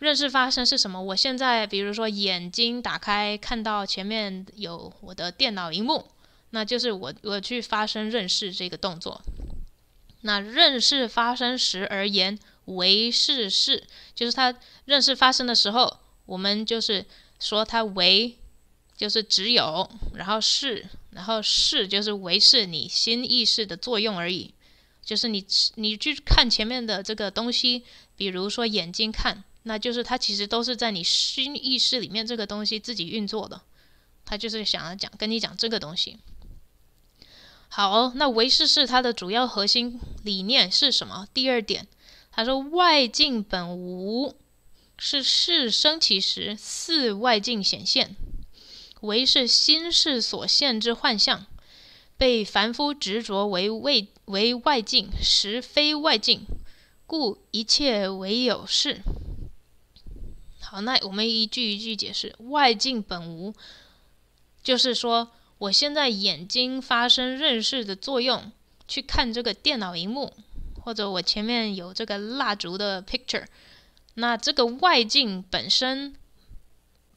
认识发生是什么？我现在比如说眼睛打开，看到前面有我的电脑荧幕，那就是我我去发生认识这个动作。那认识发生时而言。唯是是，就是他认识发生的时候，我们就是说他唯，就是只有，然后是，然后是就是唯是你心意识的作用而已，就是你你去看前面的这个东西，比如说眼睛看，那就是它其实都是在你心意识里面这个东西自己运作的，他就是想要讲跟你讲这个东西。好，那唯事是它的主要核心理念是什么？第二点。他说：“外境本无，是事生起时，似外境显现，为是心事所现之幻象，被凡夫执着为为外境，实非外境，故一切唯有事。”好，那我们一句一句解释：“外境本无”，就是说，我现在眼睛发生认识的作用，去看这个电脑荧幕。或者我前面有这个蜡烛的 picture，那这个外境本身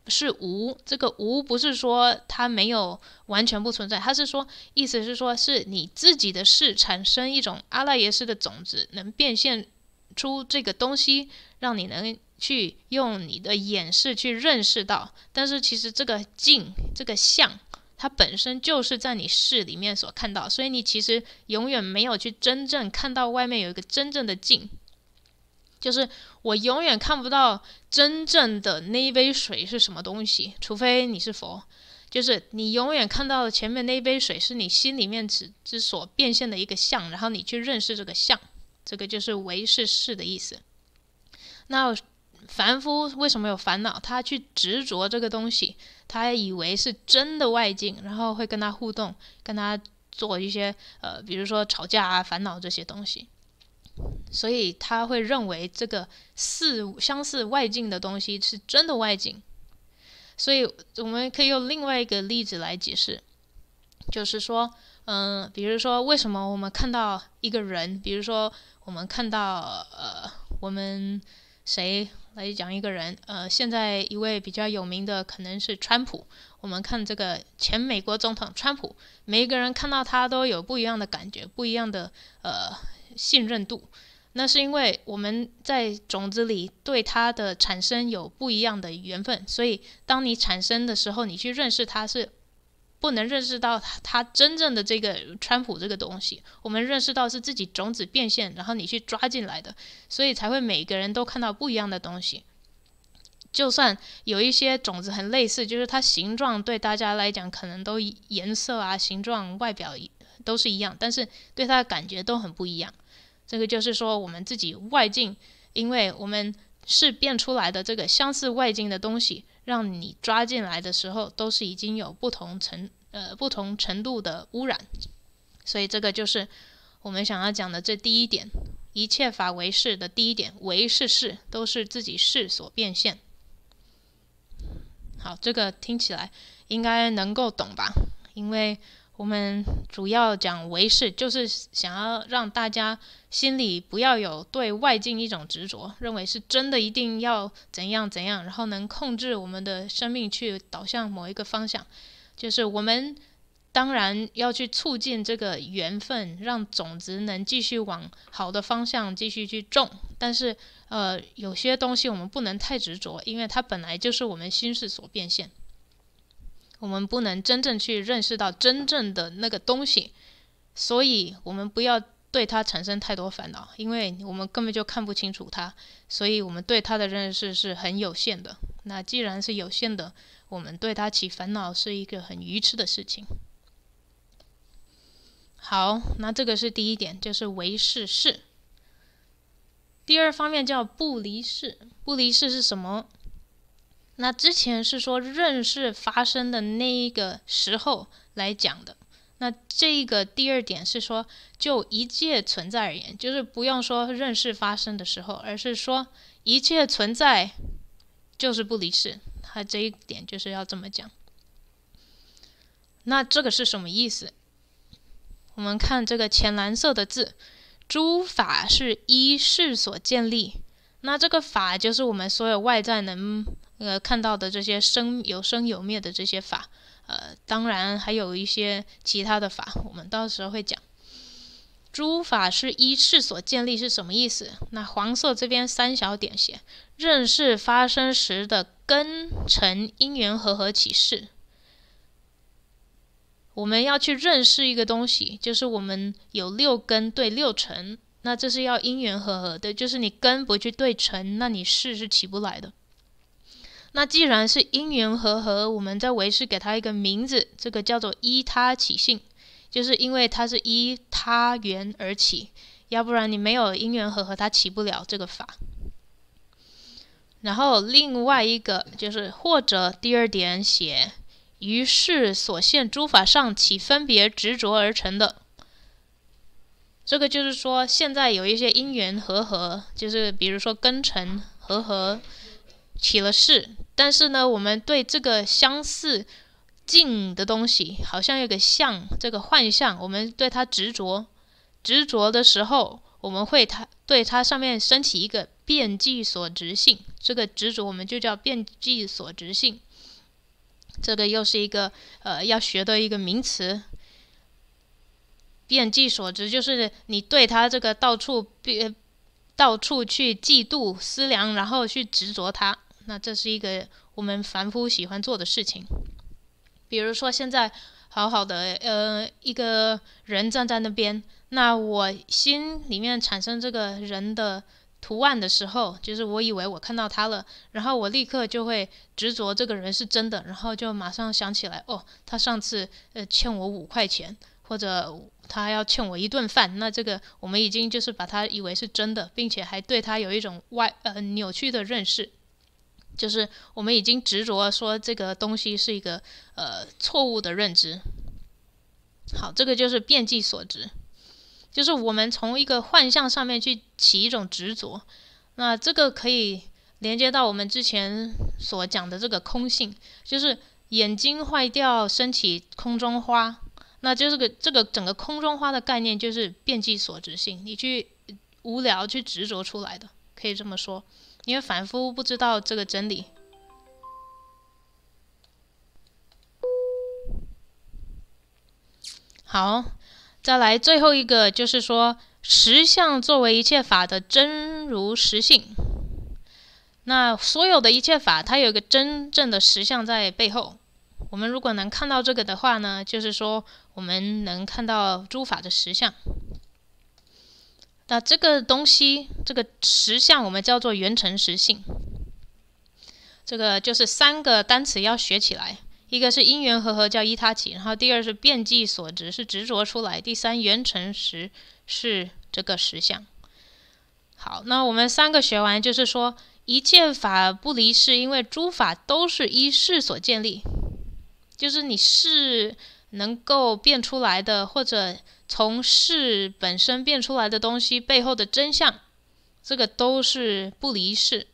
是无，这个无不是说它没有完全不存在，它是说意思是说是你自己的事产生一种阿赖耶识的种子，能变现出这个东西，让你能去用你的眼示去认识到，但是其实这个境这个相。它本身就是在你世里面所看到，所以你其实永远没有去真正看到外面有一个真正的镜，就是我永远看不到真正的那一杯水是什么东西，除非你是佛，就是你永远看到前面那一杯水是你心里面之之所变现的一个相，然后你去认识这个相，这个就是唯是是的意思。那。凡夫为什么有烦恼？他去执着这个东西，他以为是真的外境，然后会跟他互动，跟他做一些呃，比如说吵架啊、烦恼这些东西，所以他会认为这个似相似外境的东西是真的外境。所以我们可以用另外一个例子来解释，就是说，嗯，比如说为什么我们看到一个人，比如说我们看到呃，我们谁？来讲一个人，呃，现在一位比较有名的可能是川普。我们看这个前美国总统川普，每一个人看到他都有不一样的感觉，不一样的呃信任度。那是因为我们在种子里对他的产生有不一样的缘分，所以当你产生的时候，你去认识他是。不能认识到他真正的这个川普这个东西，我们认识到是自己种子变现，然后你去抓进来的，所以才会每个人都看到不一样的东西。就算有一些种子很类似，就是它形状对大家来讲可能都颜色啊、形状、外表都是一样，但是对它的感觉都很不一样。这个就是说我们自己外境，因为我们是变出来的这个相似外境的东西。让你抓进来的时候，都是已经有不同程呃不同程度的污染，所以这个就是我们想要讲的这第一点，一切法为事的第一点，为是事都是自己事所变现。好，这个听起来应该能够懂吧？因为。我们主要讲为事，就是想要让大家心里不要有对外境一种执着，认为是真的，一定要怎样怎样，然后能控制我们的生命去导向某一个方向。就是我们当然要去促进这个缘分，让种子能继续往好的方向继续去种。但是，呃，有些东西我们不能太执着，因为它本来就是我们心事所变现。我们不能真正去认识到真正的那个东西，所以我们不要对它产生太多烦恼，因为我们根本就看不清楚它，所以我们对它的认识是很有限的。那既然是有限的，我们对它起烦恼是一个很愚痴的事情。好，那这个是第一点，就是唯是事。第二方面叫不离世，不离世是什么？那之前是说认识发生的那一个时候来讲的。那这个第二点是说，就一切存在而言，就是不用说认识发生的时候，而是说一切存在就是不离事。他这一点就是要这么讲。那这个是什么意思？我们看这个浅蓝色的字：“诸法是一事所建立。”那这个法就是我们所有外在能。呃，看到的这些生有生有灭的这些法，呃，当然还有一些其他的法，我们到时候会讲。诸法是依事所建立是什么意思？那黄色这边三小点写，认识发生时的根尘因缘和合起事。我们要去认识一个东西，就是我们有六根对六尘，那这是要因缘和合的，就是你根不去对尘，那你事是起不来的。那既然是因缘和合，我们在为师给他一个名字，这个叫做依他起性，就是因为它是依他缘而起，要不然你没有因缘和合，它起不了这个法。然后另外一个就是或者第二点写，于是所现诸法上起分别执着而成的，这个就是说现在有一些因缘和合，就是比如说根尘和合。起了事，但是呢，我们对这个相似、近的东西，好像有个像这个幻象，我们对它执着，执着的时候，我们会它对它上面升起一个变计所执性。这个执着我们就叫变计所执性，这个又是一个呃要学的一个名词。变计所执就是你对它这个到处遍，到处去嫉妒、思量，然后去执着它。那这是一个我们凡夫喜欢做的事情，比如说现在好好的，呃，一个人站在那边，那我心里面产生这个人的图案的时候，就是我以为我看到他了，然后我立刻就会执着这个人是真的，然后就马上想起来，哦，他上次呃欠我五块钱，或者他要欠我一顿饭，那这个我们已经就是把他以为是真的，并且还对他有一种歪呃扭曲的认识。就是我们已经执着说这个东西是一个呃错误的认知，好，这个就是变计所值，就是我们从一个幻象上面去起一种执着，那这个可以连接到我们之前所讲的这个空性，就是眼睛坏掉升起空中花，那就是个这个整个空中花的概念就是变计所值性，你去无聊去执着出来的，可以这么说。因为凡夫不知道这个真理。好，再来最后一个，就是说实相作为一切法的真如实性。那所有的一切法，它有一个真正的实相在背后。我们如果能看到这个的话呢，就是说我们能看到诸法的实相。那这个东西，这个实相，我们叫做原成实性。这个就是三个单词要学起来，一个是因缘和合叫依他起，然后第二是遍计所执是执着出来，第三缘成实是这个实相。好，那我们三个学完，就是说一切法不离世，因为诸法都是依世所建立，就是你是能够变出来的，或者。从事本身变出来的东西背后的真相，这个都是不离事。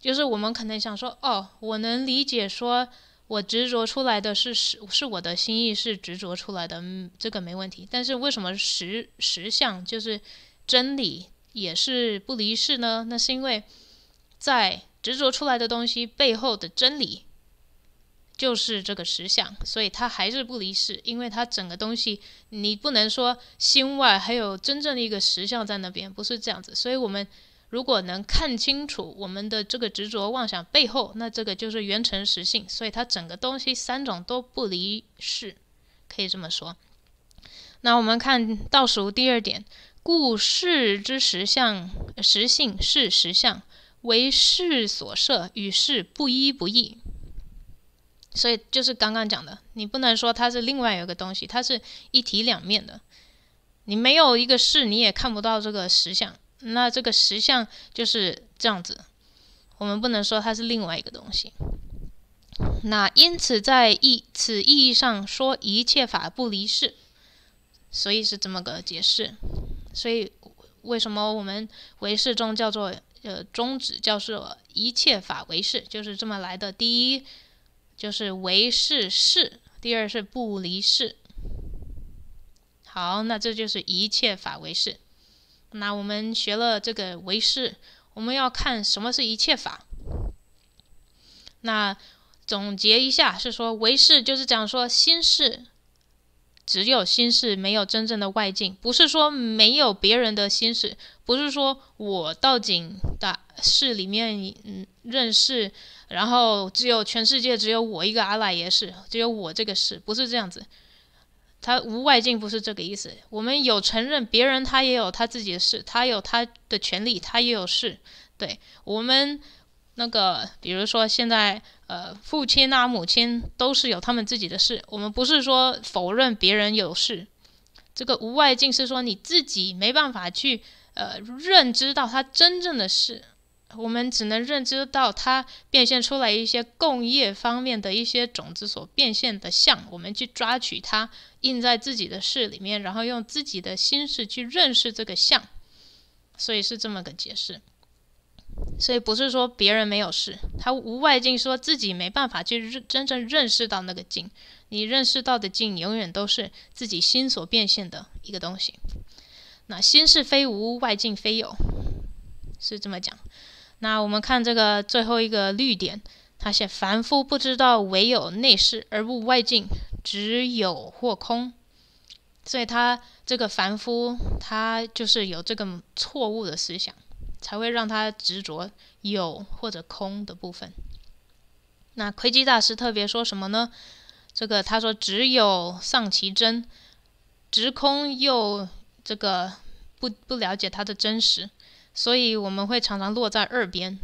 就是我们可能想说，哦，我能理解，说我执着出来的是是是我的心意是执着出来的，这个没问题。但是为什么实实相就是真理也是不离世呢？那是因为在执着出来的东西背后的真理。就是这个实相，所以它还是不离世，因为它整个东西你不能说心外还有真正的一个实相在那边，不是这样子。所以我们如果能看清楚我们的这个执着妄想背后，那这个就是原成实性，所以它整个东西三种都不离世，可以这么说。那我们看倒数第二点，故事之实相实性是实相，为世所设，与世不一不异。所以就是刚刚讲的，你不能说它是另外有一个东西，它是一体两面的。你没有一个事，你也看不到这个实相。那这个实相就是这样子，我们不能说它是另外一个东西。那因此，在意此意义上说，一切法不离世，所以是这么个解释。所以为什么我们唯识中叫做呃中止叫做一切法唯识，就是这么来的。第一。就是唯是是，第二是不离是。好，那这就是一切法为是。那我们学了这个唯是，我们要看什么是一切法。那总结一下，是说唯是就是讲说心事。只有心事，没有真正的外境。不是说没有别人的心事，不是说我到井的市里面认识，然后只有全世界只有我一个阿赖耶识，只有我这个事，不是这样子。他无外境，不是这个意思。我们有承认别人，他也有他自己的事，他有他的权利，他也有事。对，我们那个，比如说现在。呃，父亲啊，母亲都是有他们自己的事。我们不是说否认别人有事，这个无外境是说你自己没办法去呃认知到他真正的事，我们只能认知到他变现出来一些共业方面的一些种子所变现的像，我们去抓取它，印在自己的事里面，然后用自己的心事去认识这个像，所以是这么个解释。所以不是说别人没有事，他无外境，说自己没办法去认真正认识到那个境。你认识到的境，永远都是自己心所变现的一个东西。那心是非无外境非有，是这么讲。那我们看这个最后一个绿点，他写凡夫不知道唯有内事而不外境，只有或空。所以他这个凡夫，他就是有这个错误的思想。才会让他执着有或者空的部分。那魁基大师特别说什么呢？这个他说，只有上其真，执空又这个不不了解它的真实，所以我们会常常落在二边。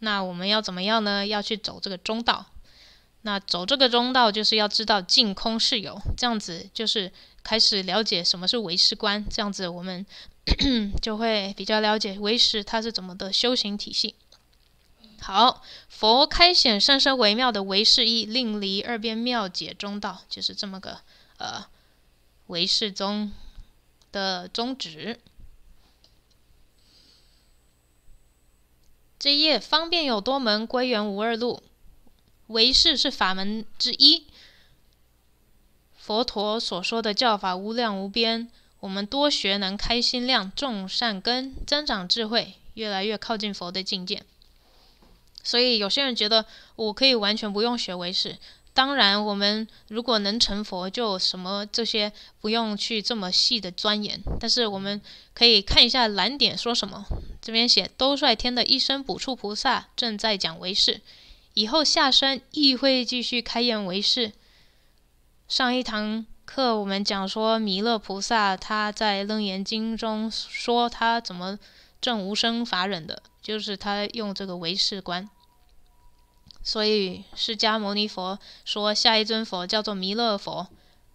那我们要怎么样呢？要去走这个中道。那走这个中道，就是要知道净空是有，这样子就是开始了解什么是唯识观，这样子我们。就会比较了解唯识它是怎么的修行体系。好，佛开显甚深微妙的唯识一令离二边妙解中道，就是这么个呃唯识宗的宗旨。这页方便有多门，归元无二路，唯识是法门之一。佛陀所说的教法无量无边。我们多学能开心量，种善根，增长智慧，越来越靠近佛的境界。所以有些人觉得我可以完全不用学唯识。当然，我们如果能成佛，就什么这些不用去这么细的钻研。但是我们可以看一下蓝点说什么。这边写兜率天的一生补处菩萨正在讲唯识，以后下生亦会继续开演为识。上一堂。课我们讲说，弥勒菩萨他在《楞严经》中说他怎么证无生法忍的，就是他用这个唯识观。所以释迦牟尼佛说下一尊佛叫做弥勒佛，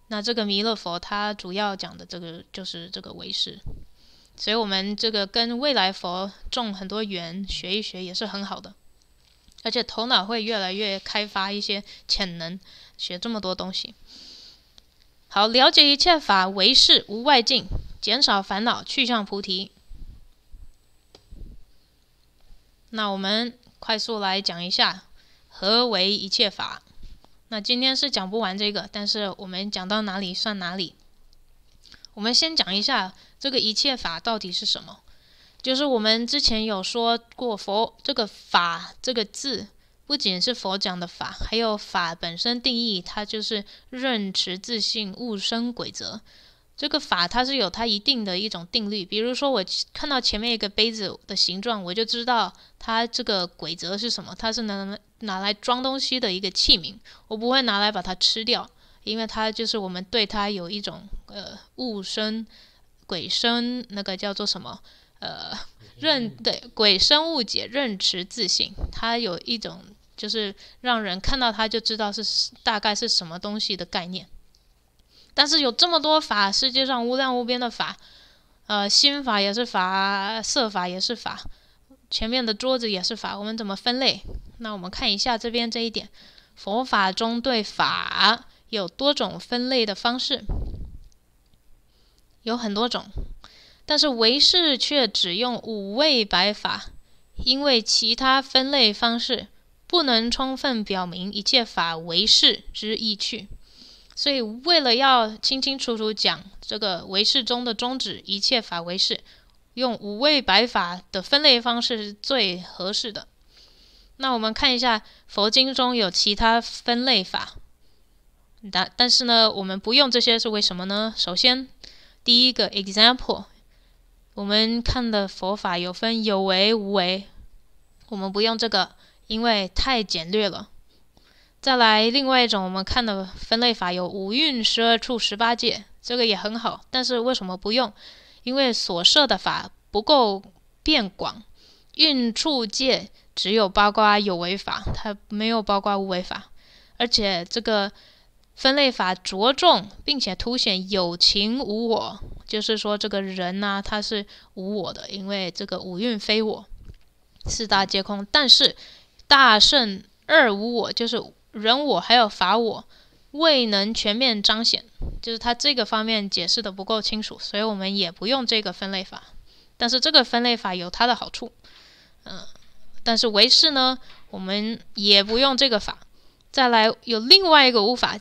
那这个弥勒佛他主要讲的这个就是这个唯识，所以我们这个跟未来佛种很多缘，学一学也是很好的，而且头脑会越来越开发一些潜能，学这么多东西。好，了解一切法为是无外境，减少烦恼，去向菩提。那我们快速来讲一下何为一切法。那今天是讲不完这个，但是我们讲到哪里算哪里。我们先讲一下这个一切法到底是什么。就是我们之前有说过，佛这个法这个字。不仅是佛讲的法，还有法本身定义，它就是认持自信物生规则。这个法它是有它一定的一种定律。比如说，我看到前面一个杯子的形状，我就知道它这个规则是什么，它是能拿来装东西的一个器皿，我不会拿来把它吃掉，因为它就是我们对它有一种呃物生、鬼生那个叫做什么呃。认对鬼生物解，认知自信，它有一种就是让人看到他就知道是大概是什么东西的概念。但是有这么多法，世界上无量无边的法，呃，心法也是法，色法也是法，前面的桌子也是法，我们怎么分类？那我们看一下这边这一点，佛法中对法有多种分类的方式，有很多种。但是唯识却只用五味白法，因为其他分类方式不能充分表明一切法唯识之意趣，所以为了要清清楚楚讲这个唯识中的宗旨，一切法唯识，用五味白法的分类方式是最合适的。那我们看一下佛经中有其他分类法，但但是呢，我们不用这些是为什么呢？首先，第一个 example。我们看的佛法有分有为无为，我们不用这个，因为太简略了。再来另外一种我们看的分类法有五蕴十二处十八界，这个也很好，但是为什么不用？因为所设的法不够变广，蕴处界只有包括有为法，它没有包括无为法，而且这个。分类法着重并且凸显有情无我，就是说这个人呐，他是无我的，因为这个五蕴非我，四大皆空。但是大圣二无我，就是人我还有法我，未能全面彰显，就是他这个方面解释的不够清楚，所以我们也不用这个分类法。但是这个分类法有它的好处，嗯，但是唯识呢，我们也不用这个法。再来有另外一个无法。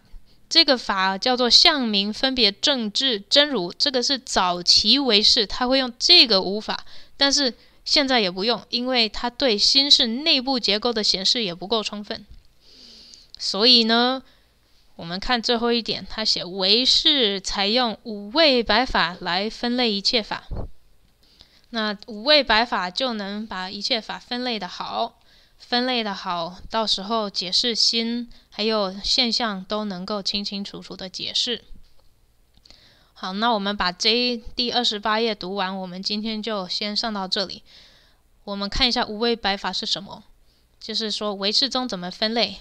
这个法叫做相名分别正治真如，这个是早期为是，他会用这个五法，但是现在也不用，因为它对心识内部结构的显示也不够充分。所以呢，我们看最后一点，他写为是采用五味白法来分类一切法，那五味白法就能把一切法分类的好。分类的好，到时候解释心还有现象都能够清清楚楚的解释。好，那我们把这第二十八页读完，我们今天就先上到这里。我们看一下无为白法是什么，就是说唯识中怎么分类。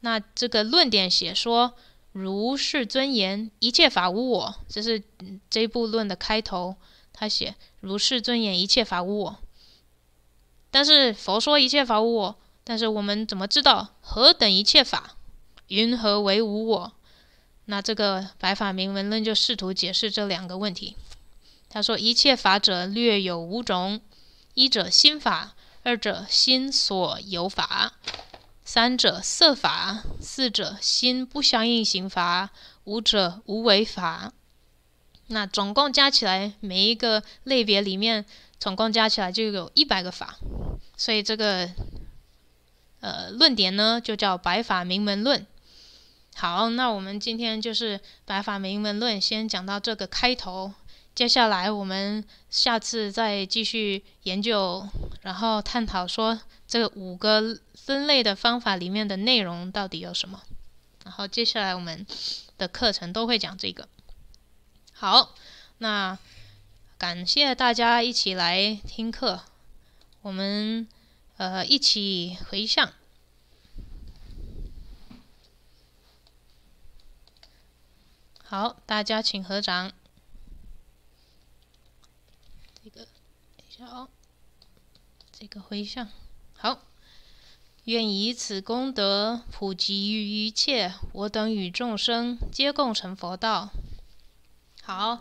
那这个论点写说如是尊严一切法无我，这是这部论的开头。他写如是尊严一切法无我。但是佛说一切法无我，但是我们怎么知道何等一切法云何为无我？那这个白法明文论就试图解释这两个问题。他说：一切法者，略有五种：一者心法，二者心所有法，三者色法，四者心不相应行法，五者无为法。那总共加起来，每一个类别里面。总共加起来就有一百个法，所以这个呃论点呢就叫“白法名门论”。好，那我们今天就是“白法名门论”先讲到这个开头，接下来我们下次再继续研究，然后探讨说这五个分类的方法里面的内容到底有什么。然后接下来我们的课程都会讲这个。好，那。感谢大家一起来听课，我们呃一起回向。好，大家请合掌。这个，等一下哦。这个回向，好。愿以此功德普及于一切，我等与众生皆共成佛道。好。